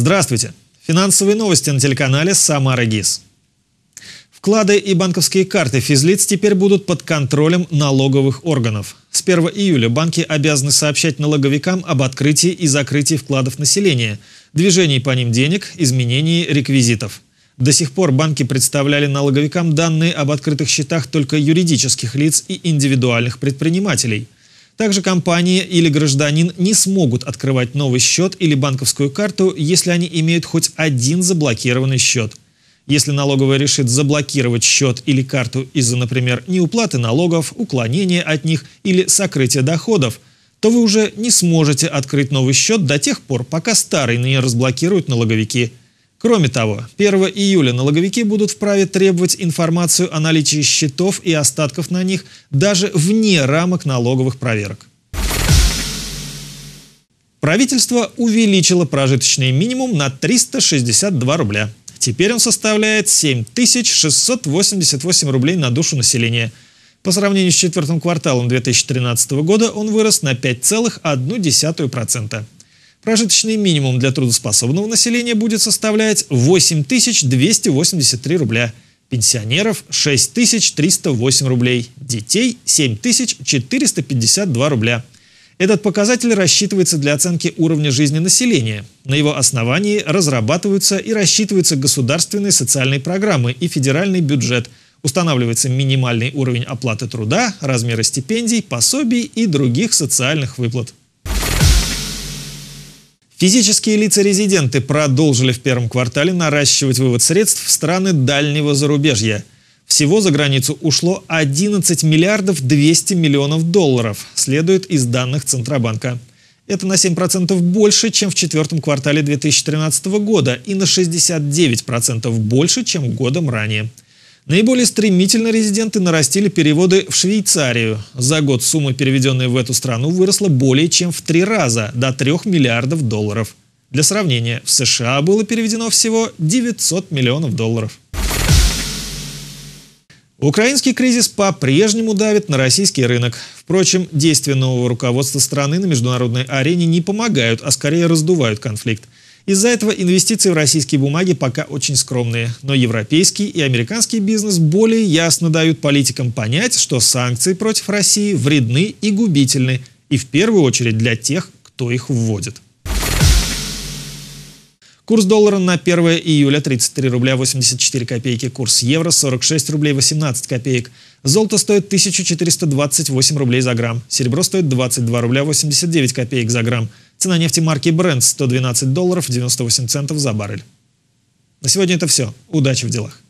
Здравствуйте! Финансовые новости на телеканале «Самара ГИС». Вклады и банковские карты физлиц теперь будут под контролем налоговых органов. С 1 июля банки обязаны сообщать налоговикам об открытии и закрытии вкладов населения, движении по ним денег, изменении реквизитов. До сих пор банки представляли налоговикам данные об открытых счетах только юридических лиц и индивидуальных предпринимателей – также компания или гражданин не смогут открывать новый счет или банковскую карту, если они имеют хоть один заблокированный счет. Если налоговая решит заблокировать счет или карту из-за, например, неуплаты налогов, уклонения от них или сокрытия доходов, то вы уже не сможете открыть новый счет до тех пор, пока старый не разблокируют налоговики – Кроме того, 1 июля налоговики будут вправе требовать информацию о наличии счетов и остатков на них даже вне рамок налоговых проверок. Правительство увеличило прожиточный минимум на 362 рубля. Теперь он составляет 7688 рублей на душу населения. По сравнению с четвертым кварталом 2013 года он вырос на 5,1%. Прожиточный минимум для трудоспособного населения будет составлять 8283 рубля, пенсионеров 6308 рублей, детей 7452 рубля. Этот показатель рассчитывается для оценки уровня жизни населения. На его основании разрабатываются и рассчитываются государственные социальные программы и федеральный бюджет. Устанавливается минимальный уровень оплаты труда, размеры стипендий, пособий и других социальных выплат. Физические лица-резиденты продолжили в первом квартале наращивать вывод средств в страны дальнего зарубежья. Всего за границу ушло 11 миллиардов 200 миллионов долларов, следует из данных Центробанка. Это на 7% больше, чем в четвертом квартале 2013 года и на 69% больше, чем годом ранее. Наиболее стремительно резиденты нарастили переводы в Швейцарию. За год сумма, переведенная в эту страну, выросла более чем в три раза – до 3 миллиардов долларов. Для сравнения, в США было переведено всего 900 миллионов долларов. Украинский кризис по-прежнему давит на российский рынок. Впрочем, действия нового руководства страны на международной арене не помогают, а скорее раздувают конфликт. Из-за этого инвестиции в российские бумаги пока очень скромные, но европейский и американский бизнес более ясно дают политикам понять, что санкции против России вредны и губительны, и в первую очередь для тех, кто их вводит. Курс доллара на 1 июля 33 рубля 84 копейки, курс евро 46 рублей 18 копеек. Золото стоит 1428 рублей за грамм, серебро стоит 22 рубля 89 копеек за грамм, Цена нефти марки Brent 112 долларов 98 центов за баррель. На сегодня это все. Удачи в делах.